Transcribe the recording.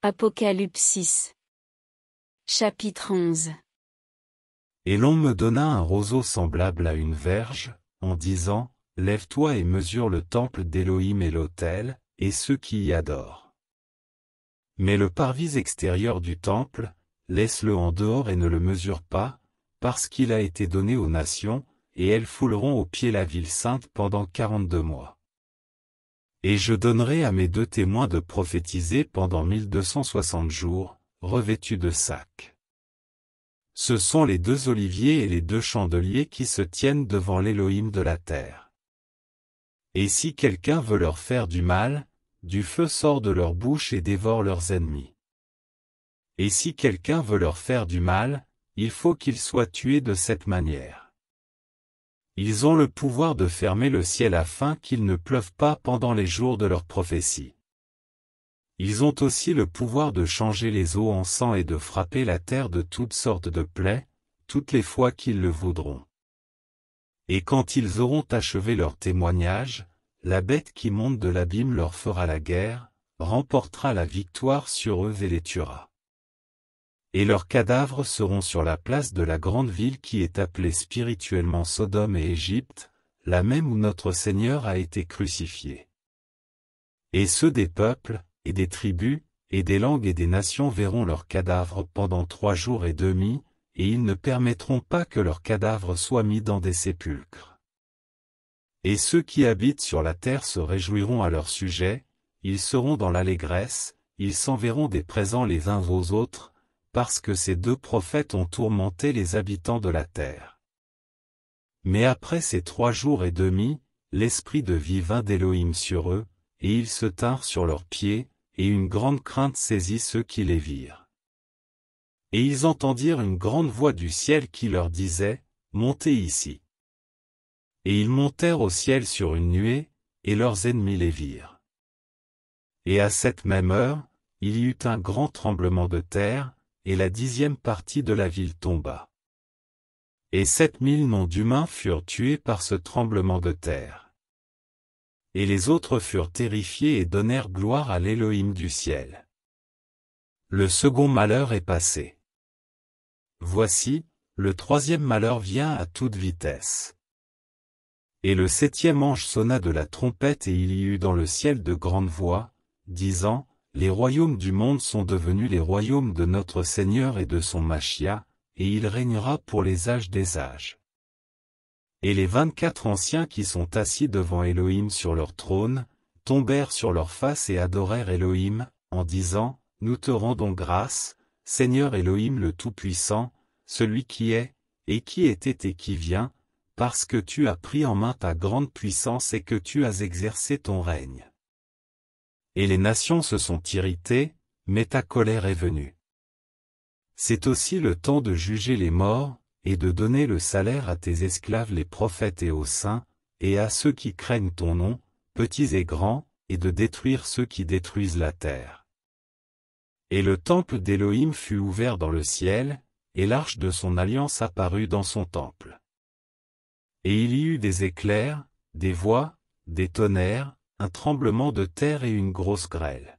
Apocalypse 6. Chapitre 11. Et l'on me donna un roseau semblable à une verge, en disant, Lève-toi et mesure le temple d'Élohim et l'autel, et ceux qui y adorent. Mais le parvis extérieur du temple, laisse-le en dehors et ne le mesure pas, parce qu'il a été donné aux nations, et elles fouleront au pied la ville sainte pendant quarante-deux mois. Et je donnerai à mes deux témoins de prophétiser pendant 1260 jours, revêtus de sacs. Ce sont les deux oliviers et les deux chandeliers qui se tiennent devant l'Élohim de la terre. Et si quelqu'un veut leur faire du mal, du feu sort de leur bouche et dévore leurs ennemis. Et si quelqu'un veut leur faire du mal, il faut qu'il soit tué de cette manière. Ils ont le pouvoir de fermer le ciel afin qu'il ne pleuve pas pendant les jours de leur prophétie. Ils ont aussi le pouvoir de changer les eaux en sang et de frapper la terre de toutes sortes de plaies, toutes les fois qu'ils le voudront. Et quand ils auront achevé leur témoignage, la bête qui monte de l'abîme leur fera la guerre, remportera la victoire sur eux et les tuera et leurs cadavres seront sur la place de la grande ville qui est appelée spirituellement Sodome et Égypte, la même où notre Seigneur a été crucifié. Et ceux des peuples, et des tribus, et des langues et des nations verront leurs cadavres pendant trois jours et demi, et ils ne permettront pas que leurs cadavres soient mis dans des sépulcres. Et ceux qui habitent sur la terre se réjouiront à leur sujet, ils seront dans l'allégresse, ils s'enverront des présents les uns aux autres, parce que ces deux prophètes ont tourmenté les habitants de la terre. Mais après ces trois jours et demi, l'esprit de vie vint d'Élohim sur eux, et ils se tinrent sur leurs pieds, et une grande crainte saisit ceux qui les virent. Et ils entendirent une grande voix du ciel qui leur disait, Montez ici. Et ils montèrent au ciel sur une nuée, et leurs ennemis les virent. Et à cette même heure, il y eut un grand tremblement de terre, et la dixième partie de la ville tomba. Et sept mille noms d'humains furent tués par ce tremblement de terre. Et les autres furent terrifiés et donnèrent gloire à l'Élohim du ciel. Le second malheur est passé. Voici, le troisième malheur vient à toute vitesse. Et le septième ange sonna de la trompette et il y eut dans le ciel de grandes voix, disant, les royaumes du monde sont devenus les royaumes de notre Seigneur et de son Machia, et il régnera pour les âges des âges. Et les vingt-quatre anciens qui sont assis devant Elohim sur leur trône, tombèrent sur leur face et adorèrent Elohim, en disant, Nous te rendons grâce, Seigneur Elohim le Tout-Puissant, celui qui est, et qui était et qui vient, parce que tu as pris en main ta grande puissance et que tu as exercé ton règne et les nations se sont irritées, mais ta colère est venue. C'est aussi le temps de juger les morts, et de donner le salaire à tes esclaves les prophètes et aux saints, et à ceux qui craignent ton nom, petits et grands, et de détruire ceux qui détruisent la terre. Et le temple d'Élohim fut ouvert dans le ciel, et l'arche de son alliance apparut dans son temple. Et il y eut des éclairs, des voix, des tonnerres, un tremblement de terre et une grosse grêle.